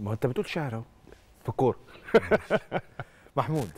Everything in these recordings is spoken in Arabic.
ما انت بتقول شعر اهو في الكوره محمود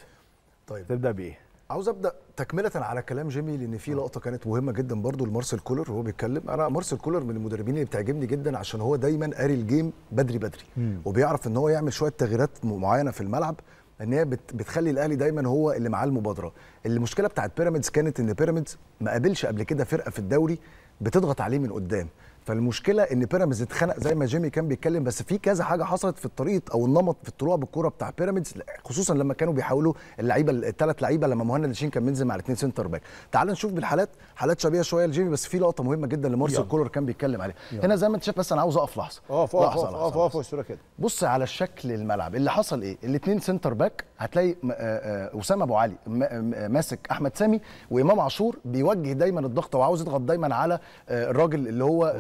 طيب تبدا بايه؟ عاوز ابدا تكمله على كلام جيمي لان في آه. لقطه كانت مهمه جدا برضو لمارسيل كولر وهو بيتكلم انا مارسيل كولر من المدربين اللي بتعجبني جدا عشان هو دايما قاري الجيم بدري بدري مم. وبيعرف ان هو يعمل شويه تغييرات معينه في الملعب ان هي بتخلي الاهلي دايما هو اللي معاه المبادره المشكله بتاعت بيراميدز كانت ان بيراميدز ما قابلش قبل كده فرقه في الدوري بتضغط عليه من قدام فالمشكله ان بيراميدز اتخنق زي ما جيمي كان بيتكلم بس في كذا حاجه حصلت في الطريق او النمط في الطلوع بالكوره بتاع بيراميدز خصوصا لما كانوا بيحاولوا اللعيبه الثلاث لعيبه لما مهند الشين كان بينزل مع الاثنين سنتر باك تعال نشوف بالحالات حالات شبيهه شويه لجيمي بس في لقطه مهمه جدا لمارسيل كولر كان بيتكلم عليها هنا زي ما انت شايف بس انا عاوز اقف لحظه اقف اقف اقف اقف الصوره كده بص على شكل الملعب اللي حصل ايه الاثنين سنتر باك هتلاقي آه، آه، اسامه ابو علي آه، ماسك احمد سامي وامام عاشور بيوجه دايما الضغط وعاوز يضغط دايما على الراجل اللي هو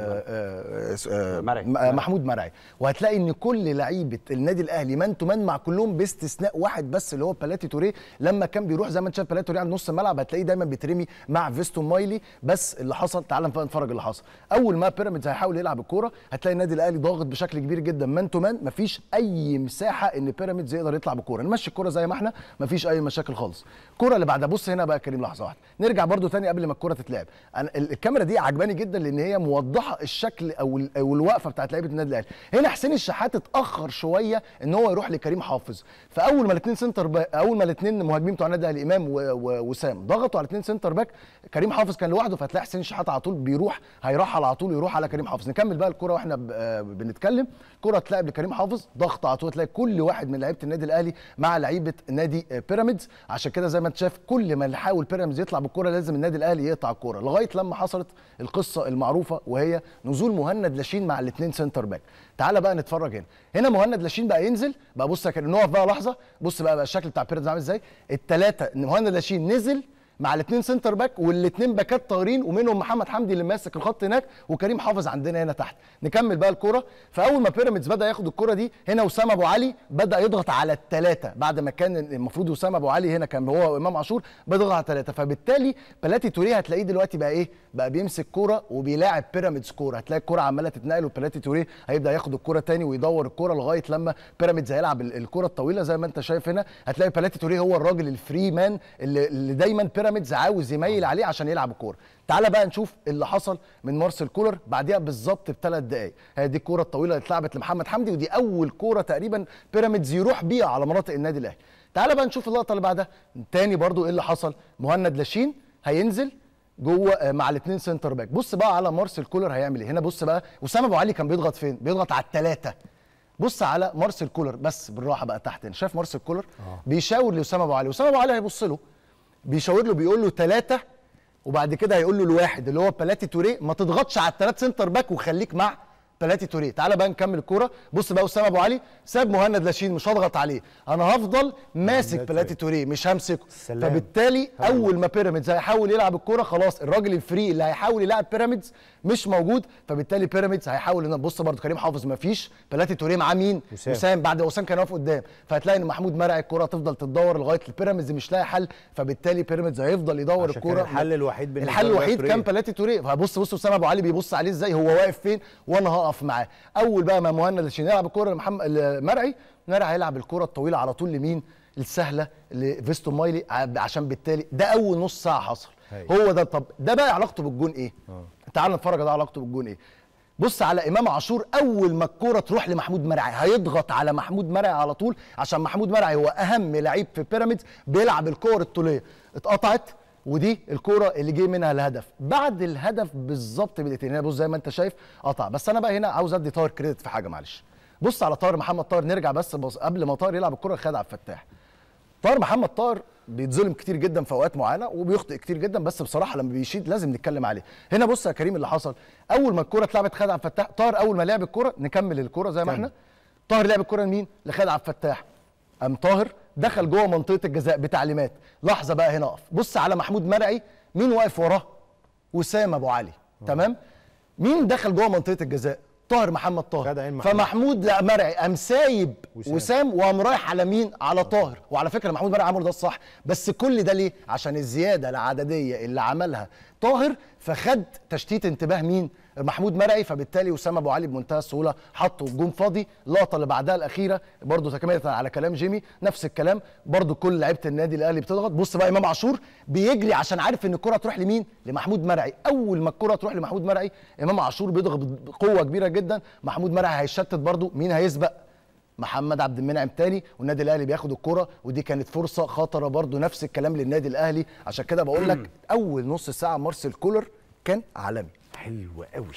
مرعي. آه، محمود مرعي وهتلاقي ان كل لعيبه النادي الاهلي من تمن مع كلهم باستثناء واحد بس اللي هو بلاتي توري لما كان بيروح زي ما انت شايف بلاتي توري عند نص الملعب هتلاقيه دايما بيترمي مع فيستون مايلي بس اللي حصل تعال نتفرج اللي حصل اول ما بيراميدز هيحاول يلعب الكوره هتلاقي النادي الاهلي ضاغط بشكل كبير جدا من تمن مفيش اي مساحه ان بيراميدز يقدر يطلع بالكوره نمشي الكوره زي ما احنا مفيش اي مشاكل خالص الكوره اللي بعدها بص هنا بقى كريم لحظه واحده نرجع برده تاني قبل ما الكوره تتلعب الكاميرا دي عجباني جدا لان هي موضحه الشكل او الوقفه بتاعت لعيبه النادي الاهلي هنا حسين الشحات اتاخر شويه ان هو يروح لكريم حافظ فاول ما الاثنين سنتر باك اول ما الاثنين مهاجمين بتوع النادي الاهلي امام ووسام ضغطوا على الاثنين سنتر باك كريم حافظ كان لوحده فتلاقي حسين الشحات على طول بيروح هيرحل على طول يروح على كريم حافظ نكمل بقى الكره واحنا بنتكلم كره تلعب لكريم حافظ ضغط على طول تلاقي كل واحد من لعيبه النادي الاهلي مع لعيبه نادي بيراميدز عشان كده زي ما انت شايف كل ما يحاول بيراميدز يطلع بالكره لازم النادي الاهلي يقطع الكوره لغايه لما حصلت القصه المعروفه وهي نزول مهند لاشين مع الاثنين سنتر باك تعالى بقى نتفرج هنا هنا مهند لاشين بقى ينزل بقى بص كده نقف بقى لحظه بص بقى بقى الشكل بتاع بيرز عامل ازاي الثلاثه مهند لاشين نزل مع الاثنين سنتر باك والاثنين باكات طايرين ومنهم محمد حمدي اللي ماسك الخط هناك وكريم حافظ عندنا هنا تحت نكمل بقى الكوره فاول ما بيراميدز بدا ياخد الكوره دي هنا وسام ابو علي بدا يضغط على الثلاثه بعد ما كان المفروض وسام ابو علي هنا كان هو امام عاشور بيضغط على الثلاثه فبالتالي بلاتي توريه هتلاقيه دلوقتي بقى ايه بقى بيمسك كوره وبيلاعب بيراميدز كوره هتلاقي الكوره عماله تتنقل وبلاتي توريه هيبدا ياخد الكوره تاني ويدور الكوره لغايه لما بيراميدز هيلعب الكوره الطويله زي ما انت شايف هنا هتلاقي بلاتي توريه هو الراجل الفري مان اللي, اللي دايما بيراميدز بيراميدز عاوز يميل عليه عشان يلعب الكوره تعالى بقى نشوف اللي حصل من مارسيل كولر بعديها بالظبط بثلاث دقائق هي دي الكوره الطويله اللي اتلعبت لمحمد حمدي ودي اول كوره تقريبا بيراميدز يروح بيها على مناطق النادي الاهلي تعالى بقى نشوف اللقطه اللي بعدها تاني برضو ايه اللي حصل مهند لاشين هينزل جوه آه، مع الاثنين سنتر باك بص بقى على مارسيل كولر هيعمل ايه هنا بص بقى اسامه ابو علي كان بيضغط فين بيضغط على الثلاثه بص على مارسيل كولر بس بالراحه بقى تحت شايف مارسيل كولر آه. بيشاور لاسامه ابو علي اسامه ابو علي هيبص له بيشاور له بيقول له ثلاثه وبعد كده هيقول له الواحد اللي هو بلاتي توريه ما تضغطش على الثلاث سنتر باك وخليك مع بلاتي توريه تعالى بقى نكمل الكوره بص بقى اسامه ابو علي ساب مهند لاشين مش هضغط عليه انا هفضل ماسك بلاتي توريه مش همسكه فبالتالي هلو. اول ما بيراميدز هيحاول يلعب الكوره خلاص الراجل الفري اللي هيحاول يلعب بيراميدز مش موجود فبالتالي بيراميدز هيحاول ان بص برضه كريم حافظ ما فيش بلاتي توريه معاه مين وسام. وسام بعد وسام كان واقف قدام فهتلاقي ان محمود مرعي الكوره تفضل تدور لغايه البيراميدز مش لاقي حل فبالتالي بيراميدز هيفضل يدور الكوره الحل الوحيد الحل الوحيد كان بلاتي توريه فبص بص اسامه ابو علي بيبص عليه ازاي هو واقف فين وانا اقف معاه اول بقى ما مهند عشان يلعب الكوره لمحمد مرعي مرعي هيلعب الكوره الطويله على طول لمين السهله لفيستون مايلي عشان بالتالي ده اول نص ساعه حصل هي. هو ده طب ده بقى علاقته بالجون ايه أوه. تعال نتفرج ده علاقته بالجون ايه بص على امام عاشور اول ما الكوره تروح لمحمود مرعي هيضغط على محمود مرعي على طول عشان محمود مرعي هو اهم لعيب في بيراميدز بيلعب الكور الطوليه اتقطعت ودي الكوره اللي جه منها الهدف بعد الهدف بالظبط بدقيقتين يعني بص زي ما انت شايف قطع بس انا بقى هنا عاوز ادي طاهر كريدت في حاجه معلش بص على طاهر محمد طاهر نرجع بس, بس قبل ما طاهر يلعب الكره خد عبد الفتاح طاهر محمد طاهر بيتظلم كتير جدا في اوقات معينه وبيخطئ كتير جدا بس بصراحه لما بيشيد لازم نتكلم عليه هنا بص يا كريم اللي حصل اول ما الكره اتلعبت خد عبد الفتاح طاهر اول ما لعب الكره نكمل الكره زي ما احنا طاهر لعب الكره لمين لخالد عبد الفتاح قام طاهر دخل جوه منطقه الجزاء بتعليمات لحظه بقى هنا اقف بص على محمود مرعي مين واقف وراه وسام ابو علي أوه. تمام مين دخل جوه منطقه الجزاء طاهر محمد طاهر فمحمود لا مرعي قام سايب وسام, وقام رايح على مين على آه. طاهر وعلى فكره محمود مرعي عمل ده الصح بس كل ده ليه عشان الزياده العدديه اللي عملها طاهر فخد تشتيت انتباه مين محمود مرعي فبالتالي وسام ابو علي بمنتهى السهوله حطوا جون فاضي اللقطه اللي بعدها الاخيره برده تكمله على كلام جيمي نفس الكلام برده كل لعيبه النادي الاهلي بتضغط بص بقى امام عاشور بيجري عشان عارف ان الكره تروح لمين لمحمود مرعي اول ما الكره تروح لمحمود مرعي امام عاشور بيضغط بقوه كبيره جدا محمود مرعي هيشتت برده مين هيسبق محمد عبد المنعم تاني والنادي الاهلي بياخد الكره ودي كانت فرصه خطره برده نفس الكلام للنادي الاهلي عشان كده بقول لك اول نص ساعه مارسيل كولر كان عالمي حلو قوي